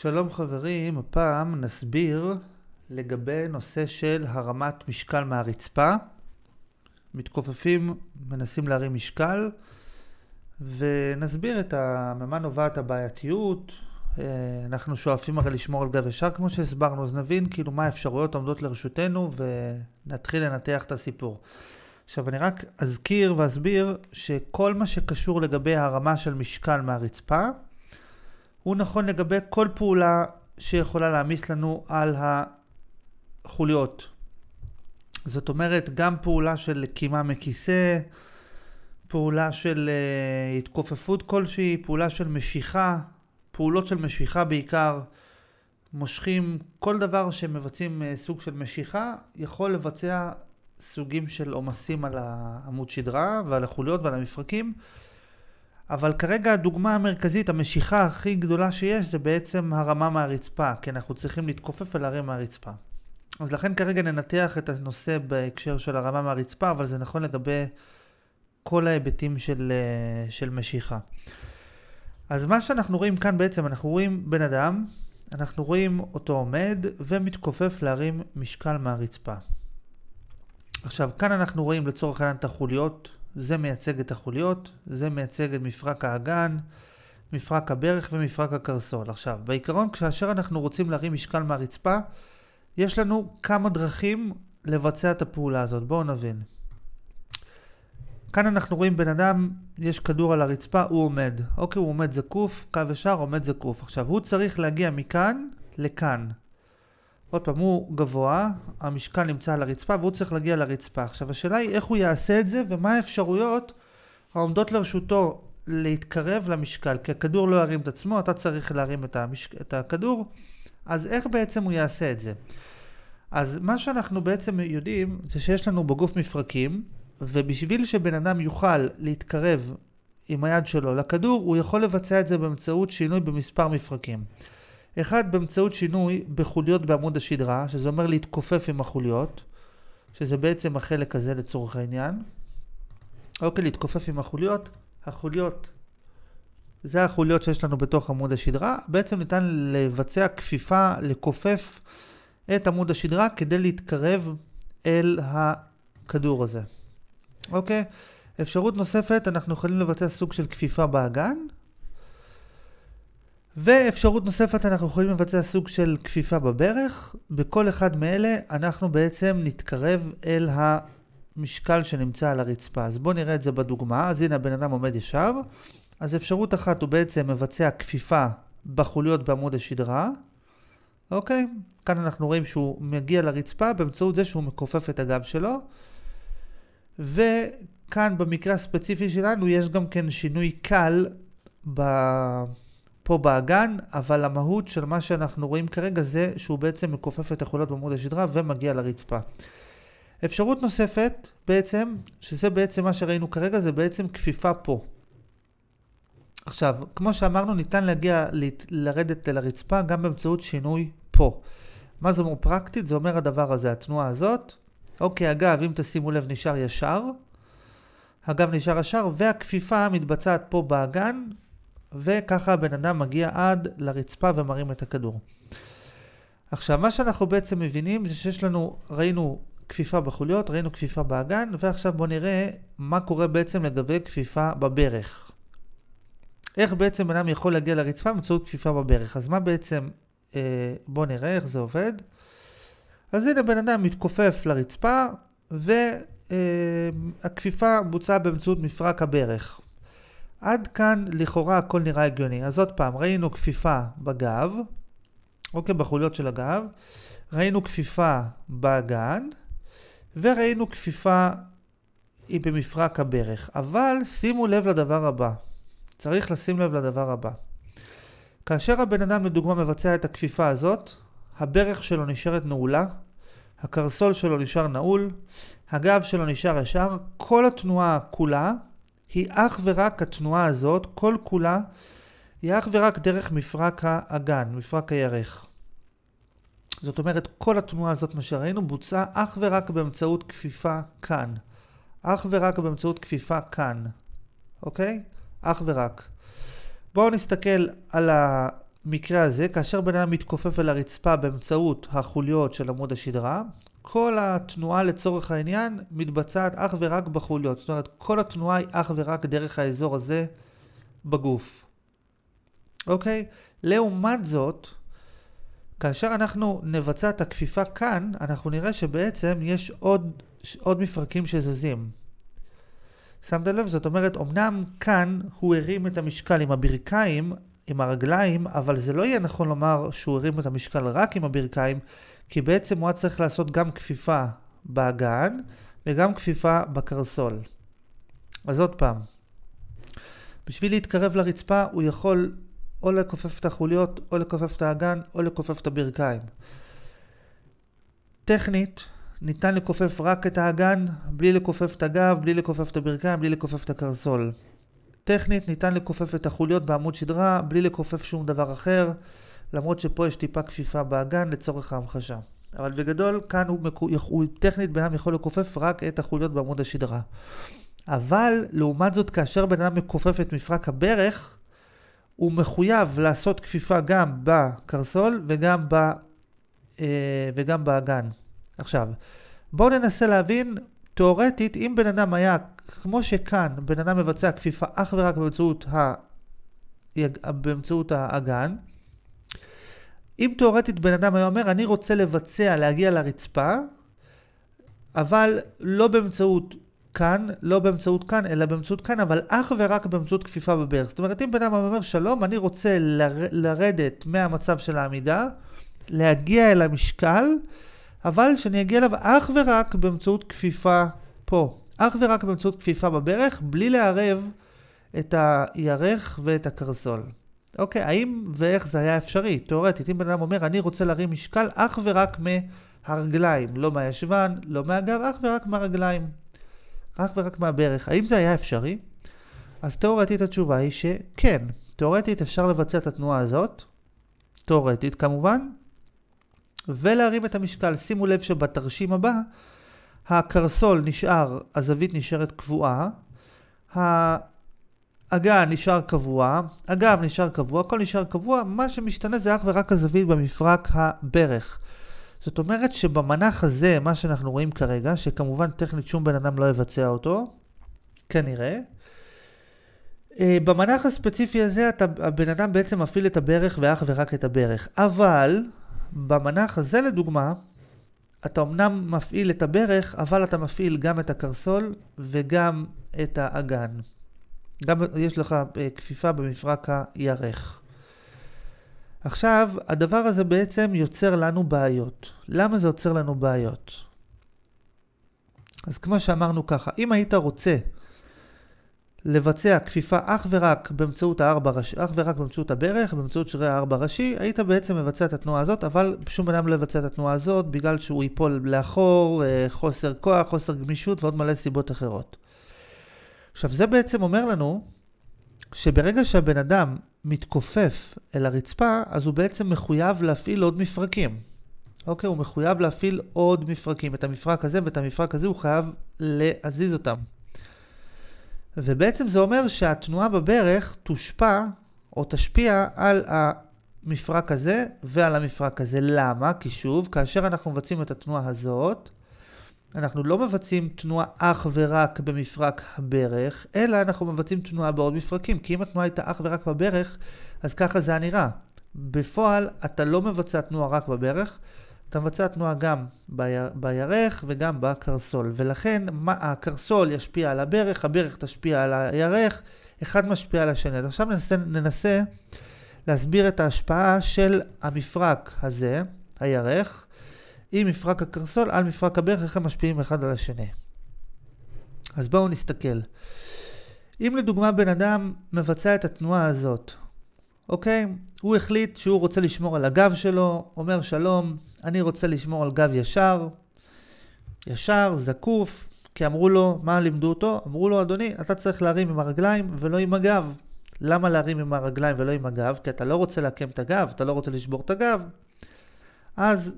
שלום חברים, הפעם נסביר לגבי נושא של הרמת משקל מהרצפה. מתכופפים, מנסים להרים משקל, ונסביר את ה... ממה נובעת הבעייתיות. אה, אנחנו שואפים הרי לשמור על גב ישר כמו שהסברנו, אז נבין כאילו מה האפשרויות העומדות לרשותנו ונתחיל לנתח את הסיפור. עכשיו אני רק אזכיר ואסביר שכל מה שקשור לגבי הרמה של משקל מהרצפה, הוא נכון לגבי כל פעולה שיכולה להעמיס לנו על החוליות. זאת אומרת, גם פעולה של קימה מכיסא, פעולה של uh, התכופפות כלשהי, פעולה של משיכה, פעולות של משיכה בעיקר, מושכים כל דבר שמבצעים uh, סוג של משיכה, יכול לבצע סוגים של עומסים על העמוד שדרה ועל החוליות ועל המפרקים. אבל כרגע הדוגמה המרכזית, המשיכה הכי גדולה שיש, זה בעצם הרמה מהרצפה, כי כן, אנחנו צריכים להתכופף אל ולהרים מהרצפה. אז לכן כרגע ננתח את הנושא בהקשר של הרמה מהרצפה, אבל זה נכון לגבי כל ההיבטים של, אה, של משיכה. אז מה שאנחנו רואים כאן בעצם, אנחנו רואים בן אדם, אנחנו רואים אותו עומד ומתכופף להרים משקל מהרצפה. עכשיו, כאן אנחנו רואים לצורך העניין את החוליות זה מייצג את החוליות, זה מייצג את מפרק האגן, מפרק הברך ומפרק הקרסול. עכשיו, בעיקרון כאשר אנחנו רוצים להרים משקל מהרצפה, יש לנו כמה דרכים לבצע את הפעולה הזאת. בואו נבין. כאן אנחנו רואים בן אדם, יש כדור על הרצפה, הוא עומד. אוקיי, הוא עומד זקוף, קו ישר, עומד זקוף. עכשיו, הוא צריך להגיע מכאן לכאן. עוד פעם, הוא גבוה, המשקל נמצא על הרצפה והוא צריך להגיע לרצפה. עכשיו השאלה היא איך הוא יעשה את זה ומה האפשרויות העומדות לרשותו להתקרב למשקל, כי הכדור לא ירים את עצמו, אתה צריך להרים את, המשק... את הכדור, אז איך בעצם הוא יעשה את זה? אז מה שאנחנו בעצם יודעים זה שיש לנו בגוף מפרקים, ובשביל שבן אדם יוכל להתקרב עם היד שלו לכדור, הוא יכול לבצע את זה באמצעות שינוי במספר מפרקים. אחד, באמצעות שינוי בחוליות בעמוד השדרה, שזה אומר להתכופף עם החוליות, שזה בעצם החלק הזה לצורך העניין. אוקיי, להתכופף עם החוליות. החוליות, זה החוליות שיש לנו בתוך עמוד השדרה. בעצם ניתן לבצע כפיפה, לכופף את עמוד השדרה כדי להתקרב אל הכדור הזה. אוקיי? אפשרות נוספת, אנחנו יכולים לבצע סוג של כפיפה באגן. ואפשרות נוספת, אנחנו יכולים לבצע סוג של כפיפה בברך. בכל אחד מאלה אנחנו בעצם נתקרב אל המשקל שנמצא על הרצפה. אז בואו נראה את זה בדוגמה. אז הנה הבן אדם עומד ישר. אז אפשרות אחת הוא בעצם מבצע כפיפה בחוליות בעמוד השדרה. אוקיי? כאן אנחנו רואים שהוא מגיע לרצפה באמצעות זה שהוא מכופף את הגב שלו. וכאן במקרה הספציפי שלנו יש גם כן שינוי קל ב... פה באגן, אבל המהות של מה שאנחנו רואים כרגע זה שהוא בעצם מכופף את החולות בעמוד השדרה ומגיע לרצפה. אפשרות נוספת בעצם, שזה בעצם מה שראינו כרגע, זה בעצם כפיפה פה. עכשיו, כמו שאמרנו, ניתן להגיע, ל- לרדת לרצפה גם באמצעות שינוי פה. מה זה אומר פרקטית? זה אומר הדבר הזה, התנועה הזאת. אוקיי, אגב, אם תשימו לב, נשאר ישר. אגב, נשאר ישר, והכפיפה מתבצעת פה באגן, וככה הבן אדם מגיע עד לרצפה ומרים את הכדור. עכשיו, מה שאנחנו בעצם מבינים זה שיש לנו, ראינו כפיפה בחוליות, ראינו כפיפה באגן, ועכשיו בואו נראה מה קורה בעצם לגבי כפיפה בברך. איך בעצם בן אדם יכול להגיע לרצפה באמצעות כפיפה בברך. אז מה בעצם, אה, בואו נראה איך זה עובד. אז הנה בן אדם מתכופף לרצפה, והכפיפה אה, בוצעה באמצעות מפרק הברך. עד כאן לכאורה הכל נראה הגיוני. אז עוד פעם, ראינו כפיפה בגב, אוקיי, בחוליות של הגב, ראינו כפיפה באגן, וראינו כפיפה היא במפרק הברך. אבל שימו לב לדבר הבא. צריך לשים לב לדבר הבא. כאשר הבן אדם לדוגמה מבצע את הכפיפה הזאת, הברך שלו נשארת נעולה, הקרסול שלו נשאר נעול, הגב שלו נשאר ישר, כל התנועה כולה היא אך ורק התנועה הזאת, כל כולה, היא אך ורק דרך מפרק האגן, מפרק הירך. זאת אומרת, כל התנועה הזאת, מה שראינו, בוצעה אך ורק באמצעות כפיפה כאן. אך ורק באמצעות כפיפה כאן, אוקיי? אך ורק. בואו נסתכל על המקרה הזה, כאשר בן אדם מתכופף אל הרצפה באמצעות החוליות של עמוד השדרה, כל התנועה לצורך העניין מתבצעת אך ורק בחוליות. זאת אומרת, כל התנועה היא אך ורק דרך האזור הזה בגוף. אוקיי? לעומת זאת, כאשר אנחנו נבצע את הכפיפה כאן, אנחנו נראה שבעצם יש עוד, עוד מפרקים שזזים. שמת לב? זאת אומרת, אמנם כאן הוא הרים את המשקל עם הברכיים, עם הרגליים, אבל זה לא יהיה נכון לומר שהוא הרים את המשקל רק עם הברכיים, כי בעצם הוא היה צריך לעשות גם כפיפה באגן וגם כפיפה בקרסול. אז עוד פעם, בשביל להתקרב לרצפה הוא יכול או לכופף את החוליות, או לכופף את האגן, או לכופף את הברכיים. טכנית, ניתן לכופף רק את האגן, בלי לכופף את הגב, בלי לכופף את הברכיים, בלי לכופף את הקרסול. טכנית, ניתן לכופף את החוליות בעמוד שדרה, בלי לכופף שום דבר אחר. למרות שפה יש טיפה כפיפה באגן לצורך ההמחשה. אבל בגדול, כאן הוא, מקו... הוא טכנית בן אדם יכול לכופף רק את החוליות בעמוד השדרה. אבל, לעומת זאת, כאשר בן אדם מכופף את מפרק הברך, הוא מחויב לעשות כפיפה גם בקרסול וגם, ב, אה, וגם באגן. עכשיו, בואו ננסה להבין, תאורטית, אם בן אדם היה, כמו שכאן, בן אדם מבצע כפיפה אך ורק באמצעות, ה, באמצעות האגן, אם תאורטית בן אדם היה אומר, אני רוצה לבצע, להגיע לרצפה, אבל לא באמצעות כאן, לא באמצעות כאן, אלא באמצעות כאן, אבל אך ורק באמצעות כפיפה בברך. זאת אומרת, אם בן אדם אומר, שלום, אני רוצה לר... לרדת מהמצב של העמידה, להגיע אל המשקל, אבל שאני אגיע אליו אך ורק באמצעות כפיפה פה. אך ורק באמצעות כפיפה בברך, בלי לערב את הירך ואת הקרסול. אוקיי, האם ואיך זה היה אפשרי? תאורטית, אם בן אדם אומר, אני רוצה להרים משקל אך ורק מהרגליים, לא מהישבן, לא מהגב, אך ורק מהרגליים, אך ורק מהברך, האם זה היה אפשרי? אז תאורטית התשובה היא שכן, תאורטית אפשר לבצע את התנועה הזאת, תאורטית כמובן, ולהרים את המשקל. שימו לב שבתרשים הבא, הקרסול נשאר, הזווית נשארת קבועה, הגן נשאר קבוע, הגב נשאר קבוע, הכל נשאר קבוע, מה שמשתנה זה אך ורק הזווית במפרק הברך. זאת אומרת שבמנח הזה, מה שאנחנו רואים כרגע, שכמובן טכנית שום בן אדם לא יבצע אותו, כנראה, אה, במנח הספציפי הזה אתה, הבן אדם בעצם מפעיל את הברך ואך ורק את הברך. אבל במנח הזה לדוגמה, אתה אמנם מפעיל את הברך, אבל אתה מפעיל גם את הקרסול וגם את האגן. גם יש לך אה, כפיפה במפרק הירך. עכשיו, הדבר הזה בעצם יוצר לנו בעיות. למה זה יוצר לנו בעיות? אז כמו שאמרנו ככה, אם היית רוצה לבצע כפיפה אך ורק באמצעות, הארבע ראש, אך ורק באמצעות הברך, באמצעות שרירי הארבע ראשי, היית בעצם מבצע את התנועה הזאת, אבל שום בן אדם לא יבצע את התנועה הזאת בגלל שהוא ייפול לאחור, אה, חוסר כוח, חוסר גמישות ועוד מלא סיבות אחרות. עכשיו זה בעצם אומר לנו שברגע שהבן אדם מתכופף אל הרצפה, אז הוא בעצם מחויב להפעיל עוד מפרקים. אוקיי, הוא מחויב להפעיל עוד מפרקים. את המפרק הזה ואת המפרק הזה הוא חייב להזיז אותם. ובעצם זה אומר שהתנועה בברך תושפע או תשפיע על המפרק הזה ועל המפרק הזה. למה? כי שוב, כאשר אנחנו מבצעים את התנועה הזאת, אנחנו לא מבצעים תנועה אך ורק במפרק הברך, אלא אנחנו מבצעים תנועה בעוד מפרקים, כי אם התנועה הייתה אך ורק בברך, אז ככה זה היה נראה. בפועל, אתה לא מבצע תנועה רק בברך, אתה מבצע תנועה גם בירך וגם בקרסול. ולכן מה, הקרסול ישפיע על הברך, הברך תשפיע על הירך, אחד משפיע על השני. אז עכשיו ננסה, ננסה להסביר את ההשפעה של המפרק הזה, הירך, עם מפרק הקרסול על מפרק הברך, איך הם משפיעים אחד על השני. אז בואו נסתכל. אם לדוגמה בן אדם מבצע את התנועה הזאת, אוקיי? הוא החליט שהוא רוצה לשמור על הגב שלו, אומר שלום, אני רוצה לשמור על גב ישר, ישר, זקוף, כי אמרו לו, מה לימדו אותו? אמרו לו, אדוני, אתה צריך להרים עם הרגליים ולא עם הגב. למה להרים עם הרגליים ולא עם הגב? כי אתה לא רוצה לעקם את הגב, אתה לא רוצה לשבור את הגב. אז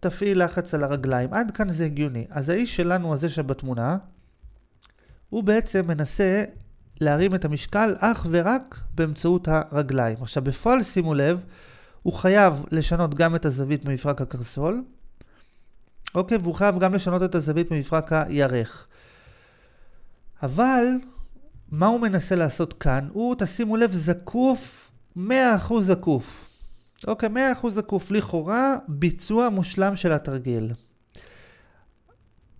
תפעיל לחץ על הרגליים. עד כאן זה הגיוני. אז האיש שלנו הזה שבתמונה, הוא בעצם מנסה להרים את המשקל אך ורק באמצעות הרגליים. עכשיו בפועל שימו לב, הוא חייב לשנות גם את הזווית ממפרק הקרסול, אוקיי, והוא חייב גם לשנות את הזווית ממפרק הירך. אבל מה הוא מנסה לעשות כאן? הוא, תשימו לב, זקוף, 100% זקוף. אוקיי, מאה אחוז זקוף, לכאורה ביצוע מושלם של התרגיל.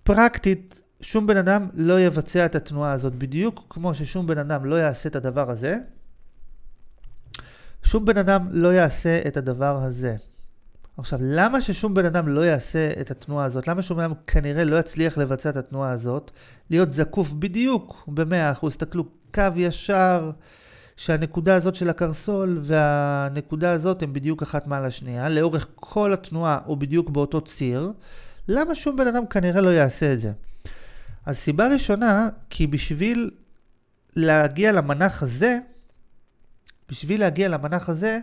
פרקטית, שום בן אדם לא יבצע את התנועה הזאת, בדיוק כמו ששום בן אדם לא יעשה את הדבר הזה, שום בן אדם לא יעשה את הדבר הזה. עכשיו, למה ששום בן אדם לא יעשה את התנועה הזאת? למה שום בן אדם כנראה לא יצליח לבצע את התנועה הזאת? להיות זקוף בדיוק ב-100%, תסתכלו, קו ישר, שהנקודה הזאת של הקרסול והנקודה הזאת הם בדיוק אחת מעל השנייה, לאורך כל התנועה או בדיוק באותו ציר, למה שום בן אדם כנראה לא יעשה את זה? אז סיבה ראשונה, כי בשביל להגיע למנח הזה, בשביל להגיע למנח הזה,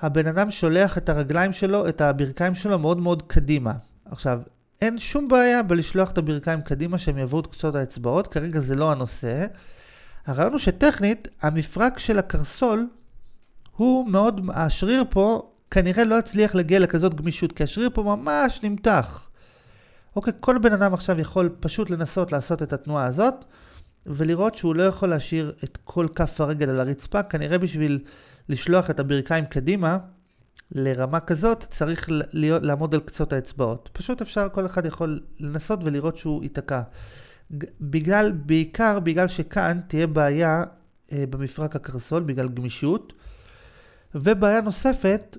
הבן אדם שולח את הרגליים שלו, את הברכיים שלו מאוד מאוד קדימה. עכשיו, אין שום בעיה בלשלוח את הברכיים קדימה שהם יעברו את קצות האצבעות, כרגע זה לא הנושא. הרעיון הוא שטכנית, המפרק של הקרסול הוא מאוד, השריר פה כנראה לא יצליח להגיע לכזאת גמישות, כי השריר פה ממש נמתח. אוקיי, כל בן אדם עכשיו יכול פשוט לנסות לעשות את התנועה הזאת, ולראות שהוא לא יכול להשאיר את כל כף הרגל על הרצפה, כנראה בשביל לשלוח את הברכיים קדימה לרמה כזאת, צריך להיות, לעמוד על קצות האצבעות. פשוט אפשר, כל אחד יכול לנסות ולראות שהוא ייתקע. בגלל, בעיקר בגלל שכאן תהיה בעיה אה, במפרק הקרסול בגלל גמישות. ובעיה נוספת,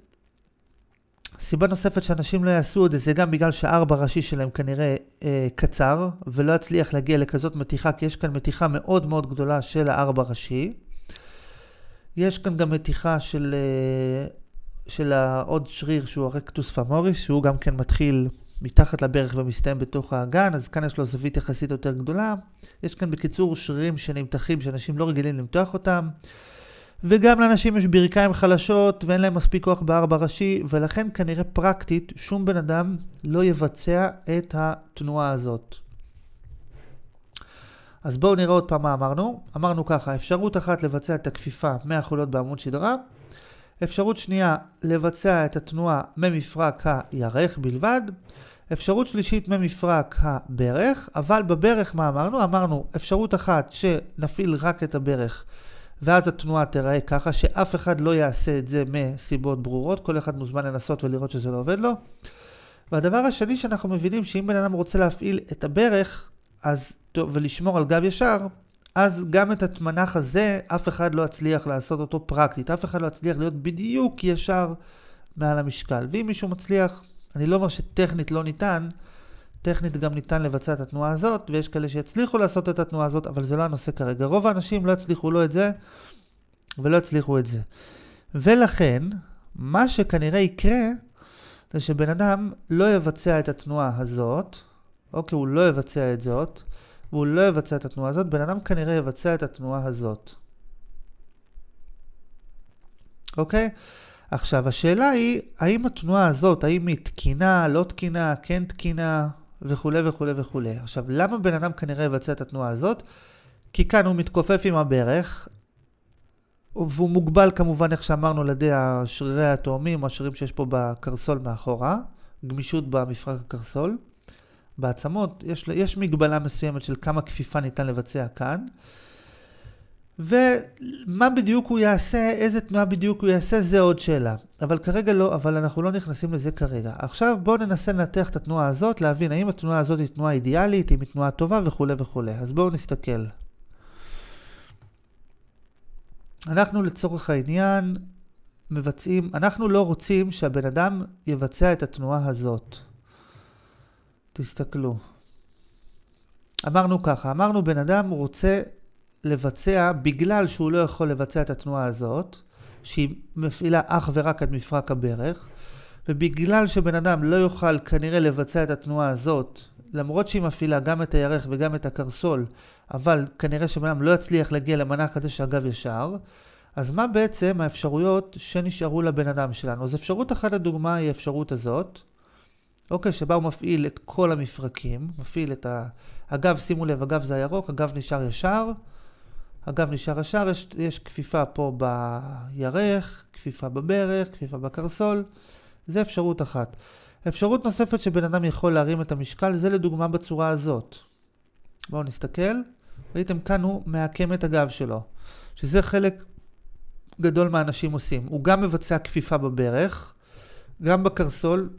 סיבה נוספת שאנשים לא יעשו את זה, זה גם בגלל שהארבע ראשי שלהם כנראה אה, קצר, ולא יצליח להגיע לכזאת מתיחה, כי יש כאן מתיחה מאוד מאוד גדולה של הארבע ראשי. יש כאן גם מתיחה של, אה, של העוד שריר שהוא הרקטוס פמוריס, שהוא גם כן מתחיל מתחת לברך ומסתיים בתוך האגן, אז כאן יש לו זווית יחסית יותר גדולה. יש כאן בקיצור שרירים שנמתחים שאנשים לא רגילים למתוח אותם. וגם לאנשים יש ברכיים חלשות ואין להם מספיק כוח בארבע ראשי, ולכן כנראה פרקטית שום בן אדם לא יבצע את התנועה הזאת. אז בואו נראה עוד פעם מה אמרנו. אמרנו ככה, אפשרות אחת לבצע את הכפיפה מהחולות בעמוד שדרה, אפשרות שנייה לבצע את התנועה ממפרק הירך בלבד, אפשרות שלישית ממפרק הברך, אבל בברך מה אמרנו? אמרנו אפשרות אחת שנפעיל רק את הברך ואז התנועה תיראה ככה שאף אחד לא יעשה את זה מסיבות ברורות, כל אחד מוזמן לנסות ולראות שזה לא עובד לו. והדבר השני שאנחנו מבינים שאם בן אדם רוצה להפעיל את הברך אז, ולשמור על גב ישר, אז גם את התמנח הזה אף אחד לא יצליח לעשות אותו פרקטית, אף אחד לא יצליח להיות בדיוק ישר מעל המשקל. ואם מישהו מצליח, אני לא אומר שטכנית לא ניתן, טכנית גם ניתן לבצע את התנועה הזאת, ויש כאלה שיצליחו לעשות את התנועה הזאת, אבל זה לא הנושא כרגע. רוב האנשים לא יצליחו לא את זה ולא יצליחו את זה. ולכן, מה שכנראה יקרה, זה שבן אדם לא יבצע את התנועה הזאת, אוקיי, הוא לא יבצע את זאת, והוא לא יבצע את התנועה הזאת, בן אדם כנראה יבצע את התנועה הזאת. אוקיי? Okay? עכשיו, השאלה היא, האם התנועה הזאת, האם היא תקינה, לא תקינה, כן תקינה, וכולי וכולי וכולי. עכשיו, למה בן אדם כנראה יבצע את התנועה הזאת? כי כאן הוא מתכופף עם הברך, והוא מוגבל כמובן, איך שאמרנו, על ידי השרירי התאומים, או השרירים שיש פה בקרסול מאחורה, גמישות במפרק הקרסול. בעצמות יש, יש מגבלה מסוימת של כמה כפיפה ניתן לבצע כאן. ומה בדיוק הוא יעשה, איזה תנועה בדיוק הוא יעשה, זה עוד שאלה. אבל כרגע לא, אבל אנחנו לא נכנסים לזה כרגע. עכשיו בואו ננסה לנתח את התנועה הזאת, להבין האם התנועה הזאת היא תנועה אידיאלית, אם היא תנועה טובה וכולי וכולי. אז בואו נסתכל. אנחנו לצורך העניין מבצעים, אנחנו לא רוצים שהבן אדם יבצע את התנועה הזאת. תסתכלו. אמרנו ככה, אמרנו בן אדם רוצה לבצע, בגלל שהוא לא יכול לבצע את התנועה הזאת, שהיא מפעילה אך ורק עד מפרק הברך, ובגלל שבן אדם לא יוכל כנראה לבצע את התנועה הזאת, למרות שהיא מפעילה גם את הירך וגם את הקרסול, אבל כנראה שבן אדם לא יצליח להגיע למנה כזה שהגב ישר, אז מה בעצם האפשרויות שנשארו לבן אדם שלנו? אז אפשרות אחת לדוגמה היא האפשרות הזאת, אוקיי, שבה הוא מפעיל את כל המפרקים, מפעיל את ה... הגב, שימו לב, הגב זה הירוק, הגב נשאר ישר, אגב, נשאר השאר, יש, יש כפיפה פה בירך, כפיפה בברך, כפיפה בקרסול, זה אפשרות אחת. אפשרות נוספת שבן אדם יכול להרים את המשקל, זה לדוגמה בצורה הזאת. בואו נסתכל. ראיתם כאן הוא מעקם את הגב שלו, שזה חלק גדול מהאנשים עושים. הוא גם מבצע כפיפה בברך, גם בקרסול,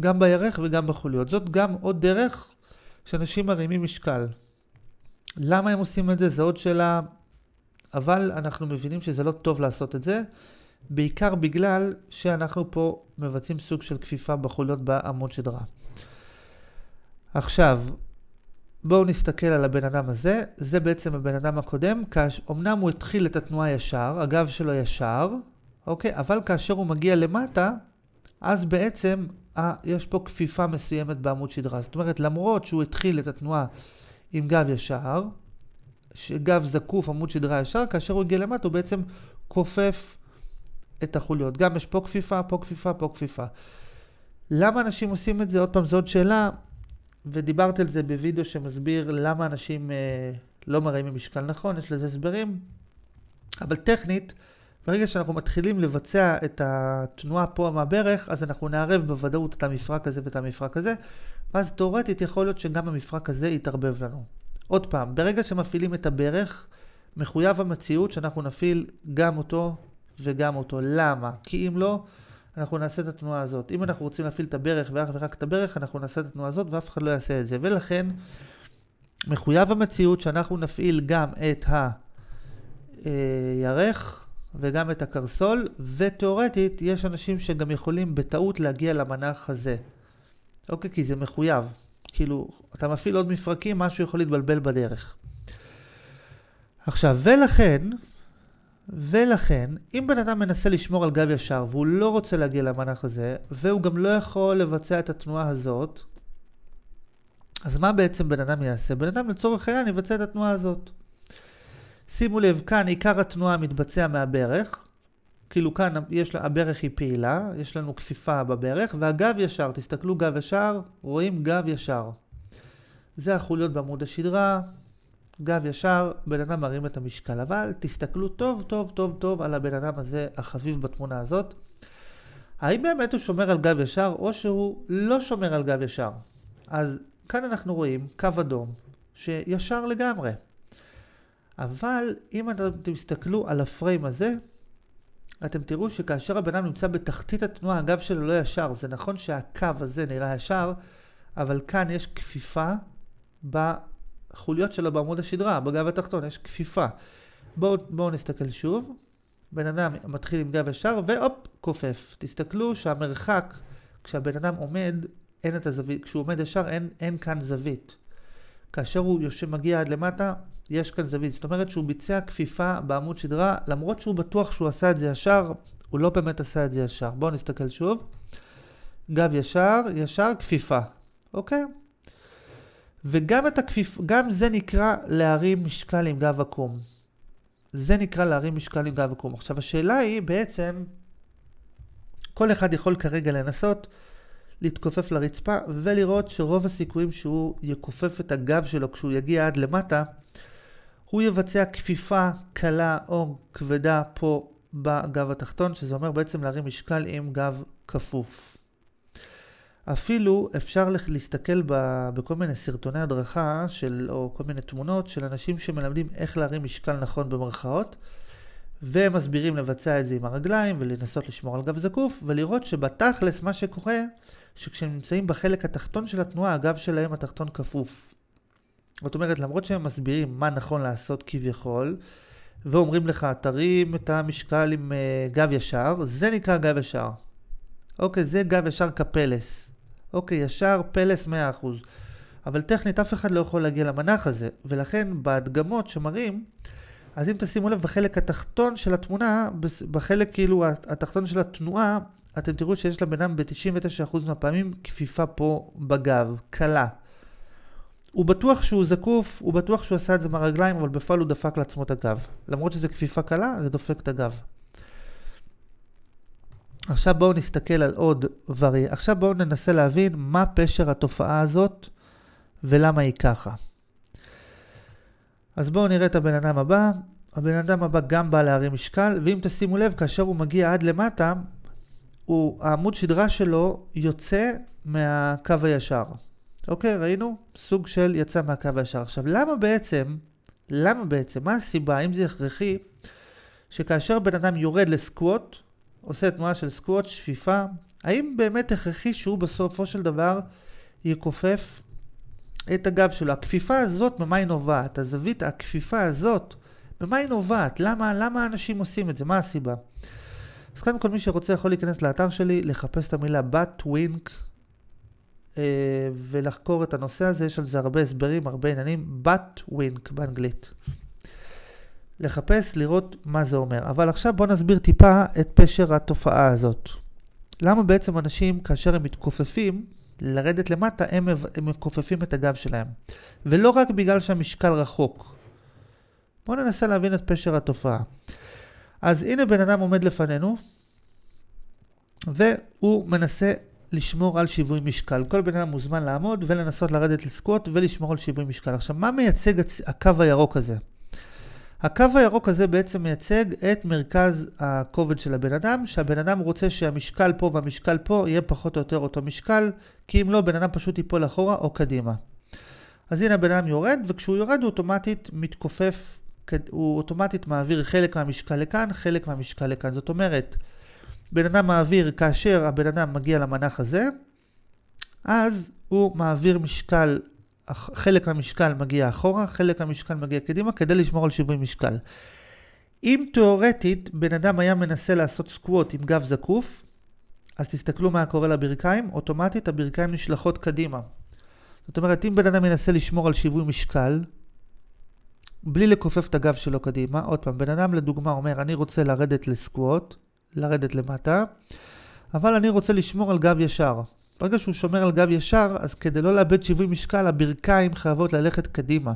גם בירך וגם בחוליות. זאת גם עוד דרך שאנשים מרימים משקל. למה הם עושים את זה? זו עוד שאלה, אבל אנחנו מבינים שזה לא טוב לעשות את זה, בעיקר בגלל שאנחנו פה מבצעים סוג של כפיפה בחוליות בעמוד שדרה. עכשיו, בואו נסתכל על הבן אדם הזה, זה בעצם הבן אדם הקודם, כאש, אמנם הוא התחיל את התנועה ישר, הגב שלו ישר, אוקיי? אבל כאשר הוא מגיע למטה, אז בעצם אה, יש פה כפיפה מסוימת בעמוד שדרה. זאת אומרת, למרות שהוא התחיל את התנועה עם גב ישר, גב זקוף, עמוד שדרה ישר, כאשר הוא הגיע למטה הוא בעצם כופף את החוליות. גם יש פה כפיפה, פה כפיפה, פה כפיפה. למה אנשים עושים את זה? עוד פעם, זו עוד שאלה, ודיברתי על זה בווידאו שמסביר למה אנשים אה, לא מראים משקל נכון, יש לזה הסברים, אבל טכנית, ברגע שאנחנו מתחילים לבצע את התנועה פה מהברך, אז אנחנו נערב בוודאות את המפרק הזה ואת המפרק הזה, אז תאורטית יכול להיות שגם המפרק הזה יתערבב לנו. עוד פעם, ברגע שמפעילים את הברך, מחויב המציאות שאנחנו נפעיל גם אותו וגם אותו. למה? כי אם לא, אנחנו נעשה את התנועה הזאת. אם אנחנו רוצים להפעיל את הברך ואך ורק את הברך, אנחנו נעשה את התנועה הזאת ואף אחד לא יעשה את זה. ולכן, מחויב המציאות שאנחנו נפעיל גם את הירך וגם את הקרסול, ותאורטית יש אנשים שגם יכולים בטעות להגיע למנח הזה. אוקיי, כי זה מחויב. כאילו, אתה מפעיל עוד מפרקים, משהו יכול להתבלבל בדרך. עכשיו, ולכן, ולכן, אם בן אדם מנסה לשמור על גב ישר, והוא לא רוצה להגיע למנח הזה, והוא גם לא יכול לבצע את התנועה הזאת, אז מה בעצם בן אדם יעשה? בן אדם לצורך העניין יבצע את התנועה הזאת. שימו לב, כאן עיקר התנועה מתבצע מהברך, כאילו כאן יש, הברך היא פעילה, יש לנו כפיפה בברך, והגב ישר, תסתכלו גב ישר, רואים גב ישר. זה החוליות בעמוד השדרה, גב ישר, בן אדם מרים את המשקל, אבל תסתכלו טוב טוב טוב טוב על הבן אדם הזה, החביב בתמונה הזאת. האם באמת הוא שומר על גב ישר, או שהוא לא שומר על גב ישר? אז כאן אנחנו רואים קו אדום שישר לגמרי. אבל אם אתם תסתכלו על הפריים הזה, אתם תראו שכאשר הבן אדם נמצא בתחתית התנועה, הגב שלו לא ישר. זה נכון שהקו הזה נראה ישר, אבל כאן יש כפיפה בחוליות שלו בעמוד השדרה, בגב התחתון, יש כפיפה. בואו בוא נסתכל שוב. בן אדם מתחיל עם גב ישר, והופ, כופף. תסתכלו שהמרחק, כשהבן אדם עומד, אין את הזווית, כשהוא עומד ישר אין, אין כאן זווית. כאשר הוא יושב, מגיע עד למטה, יש כאן זווית. זאת אומרת שהוא ביצע כפיפה בעמוד שדרה, למרות שהוא בטוח שהוא עשה את זה ישר, הוא לא באמת עשה את זה ישר. בואו נסתכל שוב. גב ישר, ישר, כפיפה, אוקיי? וגם את הכפיפ... גם זה נקרא להרים משקל עם גב עקום. זה נקרא להרים משקל עם גב עקום. עכשיו השאלה היא בעצם, כל אחד יכול כרגע לנסות להתכופף לרצפה ולראות שרוב הסיכויים שהוא יכופף את הגב שלו כשהוא יגיע עד למטה הוא יבצע כפיפה קלה או כבדה פה בגב התחתון, שזה אומר בעצם להרים משקל עם גב כפוף. אפילו אפשר להסתכל בכל מיני סרטוני הדרכה של, או כל מיני תמונות של אנשים שמלמדים איך להרים משקל נכון במרכאות, ומסבירים לבצע את זה עם הרגליים ולנסות לשמור על גב זקוף, ולראות שבתכלס מה שקורה, שכשהם נמצאים בחלק התחתון של התנועה, הגב שלהם התחתון כפוף. זאת אומרת, למרות שהם מסבירים מה נכון לעשות כביכול, ואומרים לך, תרים את המשקל עם uh, גב ישר, זה נקרא גב ישר. אוקיי, זה גב ישר כפלס. אוקיי, ישר פלס 100%. אבל טכנית אף אחד לא יכול להגיע למנח הזה, ולכן בהדגמות שמראים, אז אם תשימו לב בחלק התחתון של התמונה, בחלק כאילו התחתון של התנועה, אתם תראו שיש לבן אדם ב-99% מהפעמים כפיפה פה בגב, קלה. הוא בטוח שהוא זקוף, הוא בטוח שהוא עשה את זה מהרגליים, אבל בפועל הוא דפק לעצמו את הגב. למרות שזו כפיפה קלה, זה דופק את הגב. עכשיו בואו נסתכל על עוד ורי... עכשיו בואו ננסה להבין מה פשר התופעה הזאת ולמה היא ככה. אז בואו נראה את הבן אדם הבא. הבן אדם הבא גם בא להרים משקל, ואם תשימו לב, כאשר הוא מגיע עד למטה, הוא, העמוד שדרה שלו יוצא מהקו הישר. אוקיי, ראינו? סוג של יצא מהקו הישר. עכשיו, למה בעצם, למה בעצם, מה הסיבה, אם זה הכרחי, שכאשר בן אדם יורד לסקווט, עושה תנועה של סקווט, שפיפה, האם באמת הכרחי שהוא בסופו של דבר יכופף את הגב שלו? הכפיפה הזאת, ממה היא נובעת? הזווית, הכפיפה הזאת, ממה היא נובעת? למה, למה אנשים עושים את זה? מה הסיבה? אז קודם כל מי שרוצה יכול להיכנס לאתר שלי, לחפש את המילה בת טווינק אה, ולחקור את הנושא הזה, יש על זה הרבה הסברים, הרבה עניינים, בת ווינק באנגלית. לחפש, לראות מה זה אומר. אבל עכשיו בואו נסביר טיפה את פשר התופעה הזאת. למה בעצם אנשים, כאשר הם מתכופפים, לרדת למטה, הם, מכופפים את הגב שלהם. ולא רק בגלל שהמשקל רחוק. בואו ננסה להבין את פשר התופעה. אז הנה בן אדם עומד לפנינו, והוא מנסה לשמור על שיווי משקל. כל בן אדם מוזמן לעמוד ולנסות לרדת לסקוט ולשמור על שיווי משקל. עכשיו, מה מייצג הצ... הקו הירוק הזה? הקו הירוק הזה בעצם מייצג את מרכז הכובד של הבן אדם, שהבן אדם רוצה שהמשקל פה והמשקל פה יהיה פחות או יותר אותו משקל, כי אם לא, בן אדם פשוט ייפול אחורה או קדימה. אז הנה הבן אדם יורד, וכשהוא יורד הוא אוטומטית מתכופף, הוא אוטומטית מעביר חלק מהמשקל לכאן, חלק מהמשקל לכאן. זאת אומרת, בן אדם מעביר, כאשר הבן אדם מגיע למנח הזה, אז הוא מעביר משקל, חלק מהמשקל מגיע אחורה, חלק מהמשקל מגיע קדימה, כדי לשמור על שיווי משקל. אם תאורטית בן אדם היה מנסה לעשות סקווט עם גב זקוף, אז תסתכלו מה קורה לברכיים, אוטומטית הברכיים נשלחות קדימה. זאת אומרת, אם בן אדם ינסה לשמור על שיווי משקל, בלי לכופף את הגב שלו קדימה, עוד פעם, בן אדם לדוגמה אומר, אני רוצה לרדת לסקווט, לרדת למטה, אבל אני רוצה לשמור על גב ישר. ברגע שהוא שומר על גב ישר, אז כדי לא לאבד שיווי משקל, הברכיים חייבות ללכת קדימה.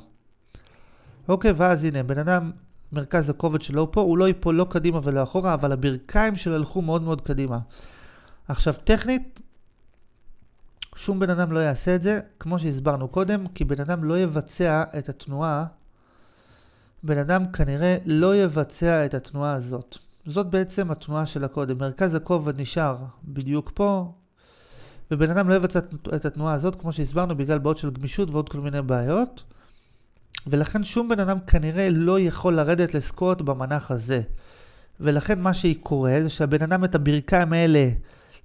אוקיי, ואז הנה, בן אדם, מרכז הכובד שלו פה, הוא לא ייפול לא קדימה ולא אחורה, אבל הברכיים שלו הלכו מאוד מאוד קדימה. עכשיו, טכנית, שום בן אדם לא יעשה את זה, כמו שהסברנו קודם, כי בן אדם לא יבצע את התנועה, בן אדם כנראה לא יבצע את התנועה הזאת. זאת בעצם התנועה של הקודם. מרכז הכובד נשאר בדיוק פה, ובן אדם לא יבצע את התנועה הזאת, כמו שהסברנו, בגלל בעיות של גמישות ועוד כל מיני בעיות, ולכן שום בן אדם כנראה לא יכול לרדת לסקוט במנח הזה. ולכן מה שקורה זה שהבן אדם את הברכיים האלה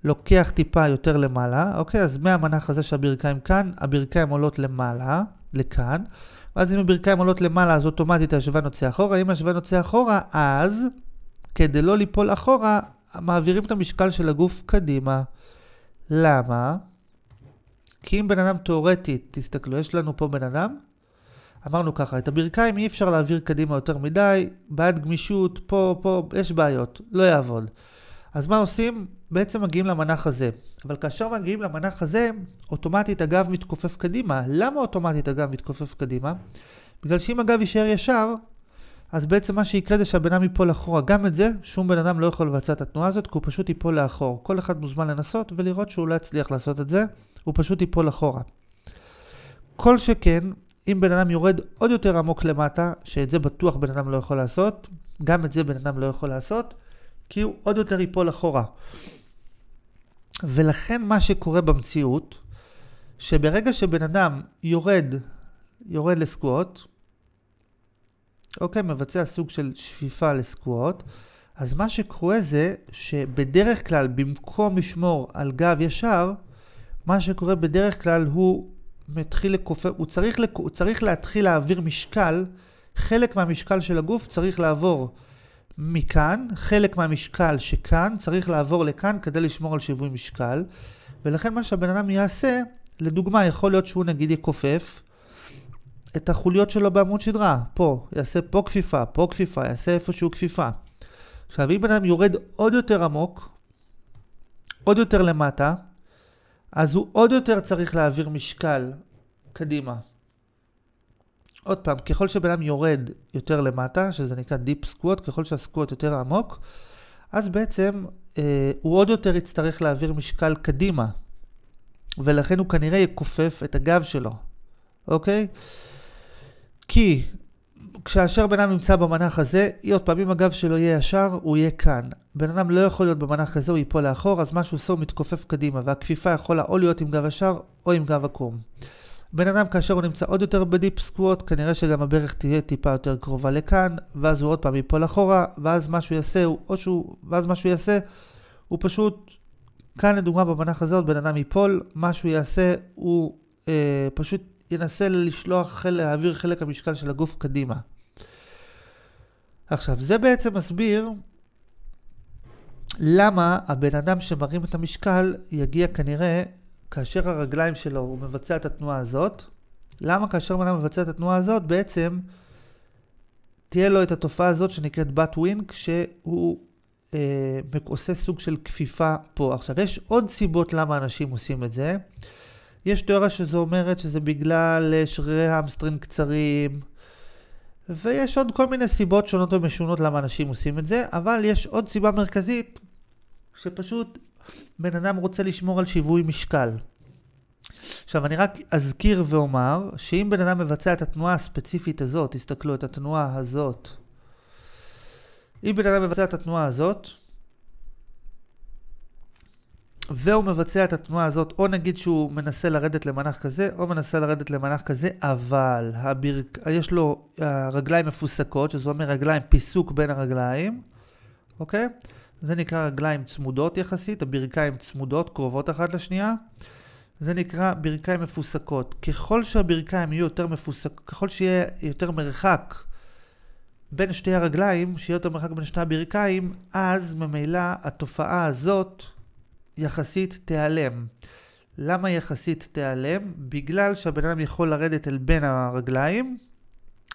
לוקח טיפה יותר למעלה, אוקיי? אז מהמנח הזה שהברכיים כאן, הברכיים עולות למעלה, לכאן, ואז אם הברכיים עולות למעלה, אז אוטומטית הישבן יוצא אחורה, אם הישבן יוצא אחורה, אז כדי לא ליפול אחורה, מעבירים את המשקל של הגוף קדימה. למה? כי אם בן אדם תאורטית, תסתכלו, יש לנו פה בן אדם, אמרנו ככה, את הברכיים אי אפשר להעביר קדימה יותר מדי, בעד גמישות, פה, פה, יש בעיות, לא יעבוד. אז מה עושים? בעצם מגיעים למנח הזה. אבל כאשר מגיעים למנח הזה, אוטומטית הגב מתכופף קדימה. למה אוטומטית הגב מתכופף קדימה? בגלל שאם הגב יישאר ישר, אז בעצם מה שיקרה זה שהבן אדם ייפול אחורה. גם את זה, שום בן אדם לא יכול לבצע את התנועה הזאת, כי הוא פשוט ייפול לאחור. כל אחד מוזמן לנסות ולראות שהוא לא יצליח לעשות את זה, הוא פשוט ייפול אחורה. כל שכן, אם בן אדם יורד עוד יותר עמוק למטה, שאת זה בטוח בן אדם לא יכול לעשות, גם את זה בן אדם לא יכול לעשות, כי הוא עוד יותר ייפול אחורה. ולכן מה שקורה במציאות, שברגע שבן אדם יורד, יורד לסקוואט, אוקיי, מבצע סוג של שפיפה לסקוואט. אז מה שקורה זה שבדרך כלל במקום לשמור על גב ישר, מה שקורה בדרך כלל הוא מתחיל לכופף, הוא לק... הוא צריך להתחיל להעביר משקל, חלק מהמשקל של הגוף צריך לעבור מכאן, חלק מהמשקל שכאן צריך לעבור לכאן כדי לשמור על שיווי משקל, ולכן מה שהבן אדם יעשה, לדוגמה יכול להיות שהוא נגיד יכופף, את החוליות שלו בעמוד שדרה, פה, יעשה פה כפיפה, פה כפיפה, יעשה איפשהו כפיפה. עכשיו אם בן אדם יורד עוד יותר עמוק, עוד יותר למטה, אז הוא עוד יותר צריך להעביר משקל קדימה. עוד פעם, ככל שבן אדם יורד יותר למטה, שזה נקרא Deep Squat, ככל שהסקווט יותר עמוק, אז בעצם אה, הוא עוד יותר יצטרך להעביר משקל קדימה, ולכן הוא כנראה יכופף את הגב שלו, אוקיי? כי כשהשער בן אדם נמצא במנח הזה, היא עוד פעמים אם הגב שלו יהיה ישר, הוא יהיה כאן. בן אדם לא יכול להיות במנח הזה, הוא ייפול לאחור, אז מה שהוא עושה הוא מתכופף קדימה, והכפיפה יכולה או להיות עם גב ישר או עם גב עקום. בן אדם כאשר הוא נמצא עוד יותר בדיפ סקווט, כנראה שגם הברך תהיה טיפה יותר קרובה לכאן, ואז הוא עוד פעם ייפול אחורה, ואז מה שהוא יעשה, הוא, או שהוא, ואז מה שהוא יעשה, הוא פשוט, כאן לדוגמה במנח הזאת, בן אדם ייפול, מה שהוא יעשה, הוא אה, פשוט ינסה לשלוח, להעביר חלק המשקל של הגוף קדימה. עכשיו, זה בעצם מסביר למה הבן אדם שמרים את המשקל יגיע כנראה, כאשר הרגליים שלו, הוא מבצע את התנועה הזאת, למה כאשר בן אדם מבצע את התנועה הזאת, בעצם תהיה לו את התופעה הזאת שנקראת בת ווינק, שהוא אה, עושה סוג של כפיפה פה. עכשיו, יש עוד סיבות למה אנשים עושים את זה. יש תיאוריה שזה אומרת שזה בגלל אה, שרירי האמסטרינג קצרים, ויש עוד כל מיני סיבות שונות ומשונות למה אנשים עושים את זה, אבל יש עוד סיבה מרכזית, שפשוט בן אדם רוצה לשמור על שיווי משקל. עכשיו אני רק אזכיר ואומר שאם בן אדם מבצע את התנועה הספציפית הזאת, תסתכלו, את התנועה הזאת, אם בן אדם מבצע את התנועה הזאת, והוא מבצע את התנועה הזאת, או נגיד שהוא מנסה לרדת למנח כזה, או מנסה לרדת למנח כזה, אבל הביר... יש לו אה, רגליים מפוסקות, שזה אומר רגליים, פיסוק בין הרגליים, אוקיי? זה נקרא רגליים צמודות יחסית, הברכיים צמודות, קרובות אחת לשנייה. זה נקרא ברכיים מפוסקות. ככל שהברכיים יהיו יותר מפוסקות, ככל שיהיה יותר מרחק בין שתי הרגליים, שיהיה יותר מרחק בין שתי הברכיים, אז ממילא התופעה הזאת יחסית תיעלם. למה יחסית תיעלם? בגלל שהבן אדם יכול לרדת אל בין הרגליים.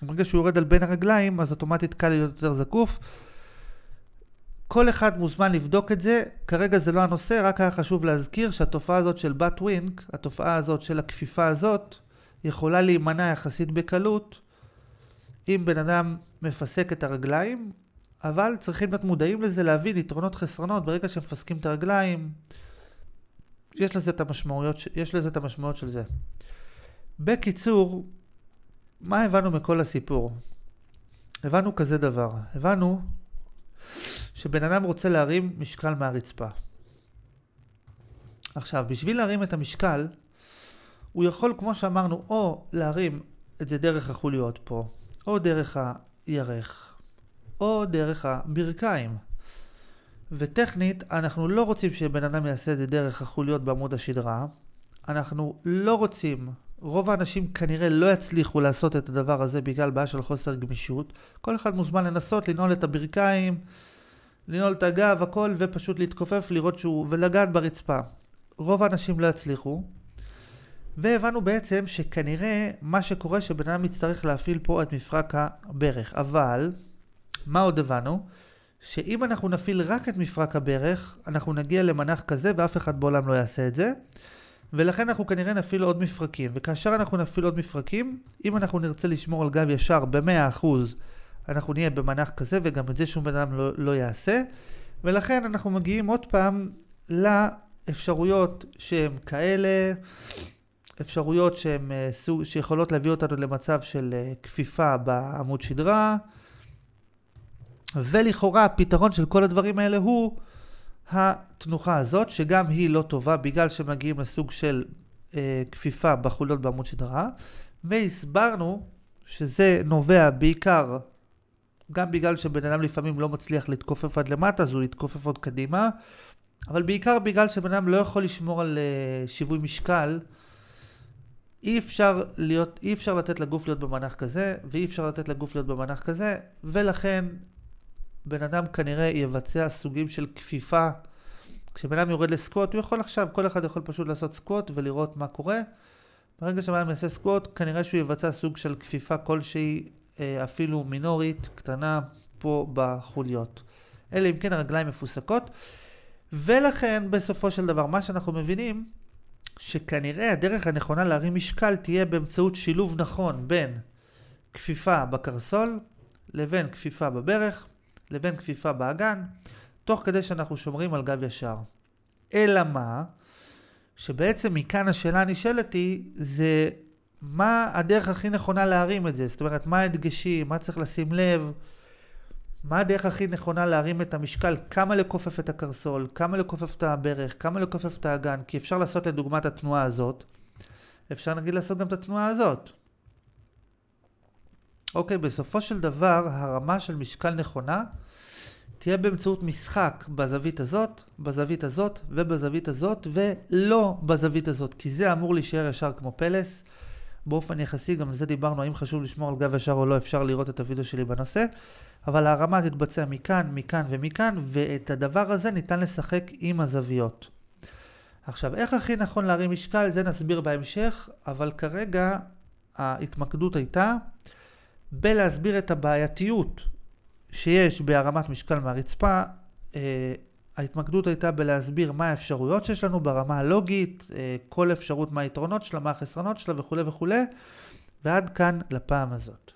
ברגע שהוא יורד על בין הרגליים, אז אוטומטית קל להיות יותר זקוף. כל אחד מוזמן לבדוק את זה, כרגע זה לא הנושא, רק היה חשוב להזכיר שהתופעה הזאת של בת ווינק, התופעה הזאת של הכפיפה הזאת, יכולה להימנע יחסית בקלות אם בן אדם מפסק את הרגליים אבל צריכים להיות מודעים לזה, להבין יתרונות חסרונות ברגע שמפסקים את הרגליים. יש לזה את המשמעויות, יש לזה את המשמעויות של זה. בקיצור, מה הבנו מכל הסיפור? הבנו כזה דבר, הבנו שבן אדם רוצה להרים משקל מהרצפה. עכשיו, בשביל להרים את המשקל, הוא יכול, כמו שאמרנו, או להרים את זה דרך החוליות פה, או דרך הירך, או דרך הברכיים. וטכנית, אנחנו לא רוצים שבן אדם יעשה את זה דרך החוליות בעמוד השדרה. אנחנו לא רוצים, רוב האנשים כנראה לא יצליחו לעשות את הדבר הזה בגלל בעיה של חוסר גמישות. כל אחד מוזמן לנסות לנעול את הברכיים, לנעול את הגב, הכל, ופשוט להתכופף, לראות שהוא, ולגעת ברצפה. רוב האנשים לא יצליחו. והבנו בעצם שכנראה מה שקורה שבן אדם יצטרך להפעיל פה את מפרק הברך. אבל מה עוד הבנו? שאם אנחנו נפעיל רק את מפרק הברך, אנחנו נגיע למנח כזה ואף אחד בעולם לא יעשה את זה. ולכן אנחנו כנראה נפעיל עוד מפרקים, וכאשר אנחנו נפעיל עוד מפרקים, אם אנחנו נרצה לשמור על גב ישר ב-100%, אנחנו נהיה במנח כזה, וגם את זה שום בן אדם לא, לא יעשה, ולכן אנחנו מגיעים עוד פעם לאפשרויות שהן כאלה, אפשרויות שהן, אה, שיכולות להביא אותנו למצב של אה, כפיפה בעמוד שדרה, ולכאורה הפתרון של כל הדברים האלה הוא התנוחה הזאת, שגם היא לא טובה בגלל שמגיעים לסוג של אה, כפיפה בחוליות בעמוד שדרה, והסברנו שזה נובע בעיקר גם בגלל שבן אדם לפעמים לא מצליח להתכופף עד למטה, אז הוא יתכופף עוד קדימה, אבל בעיקר בגלל שבן אדם לא יכול לשמור על אה, שיווי משקל, אי אפשר, להיות, אי אפשר לתת לגוף להיות במנח כזה, ואי אפשר לתת לגוף להיות במנח כזה, ולכן בן אדם כנראה יבצע סוגים של כפיפה. כשבן אדם יורד לסקוט, הוא יכול עכשיו, כל אחד יכול פשוט לעשות סקוט ולראות מה קורה. ברגע שבן אדם יעשה סקוט, כנראה שהוא יבצע סוג של כפיפה כלשהי, אה, אפילו מינורית, קטנה, פה בחוליות. אלא אם כן הרגליים מפוסקות. ולכן, בסופו של דבר, מה שאנחנו מבינים, שכנראה הדרך הנכונה להרים משקל תהיה באמצעות שילוב נכון בין כפיפה בקרסול לבין כפיפה בברך, לבין כפיפה באגן, תוך כדי שאנחנו שומרים על גב ישר. אלא מה? שבעצם מכאן השאלה הנשאלת היא, זה מה הדרך הכי נכונה להרים את זה? זאת אומרת, מה ההדגשים? מה צריך לשים לב? מה הדרך הכי נכונה להרים את המשקל? כמה לכופף את הקרסול? כמה לכופף את הברך? כמה לכופף את האגן? כי אפשר לעשות לדוגמה את התנועה הזאת. אפשר נגיד לעשות גם את התנועה הזאת. אוקיי, בסופו של דבר, הרמה של משקל נכונה תהיה באמצעות משחק בזווית הזאת, בזווית הזאת ובזווית הזאת, ולא בזווית הזאת, כי זה אמור להישאר ישר כמו פלס. באופן יחסי, גם על זה דיברנו, האם חשוב לשמור על גב ישר או לא, אפשר לראות את הוידאו שלי בנושא, אבל הרמה תתבצע מכאן, מכאן ומכאן, ואת הדבר הזה ניתן לשחק עם הזוויות. עכשיו, איך הכי נכון להרים משקל, זה נסביר בהמשך, אבל כרגע ההתמקדות הייתה בלהסביר את הבעייתיות שיש בהרמת משקל מהרצפה. אה, ההתמקדות הייתה בלהסביר מה האפשרויות שיש לנו ברמה הלוגית, אה, כל אפשרות מה היתרונות שלה, מה החסרונות שלה וכולי וכולי, ועד כאן לפעם הזאת.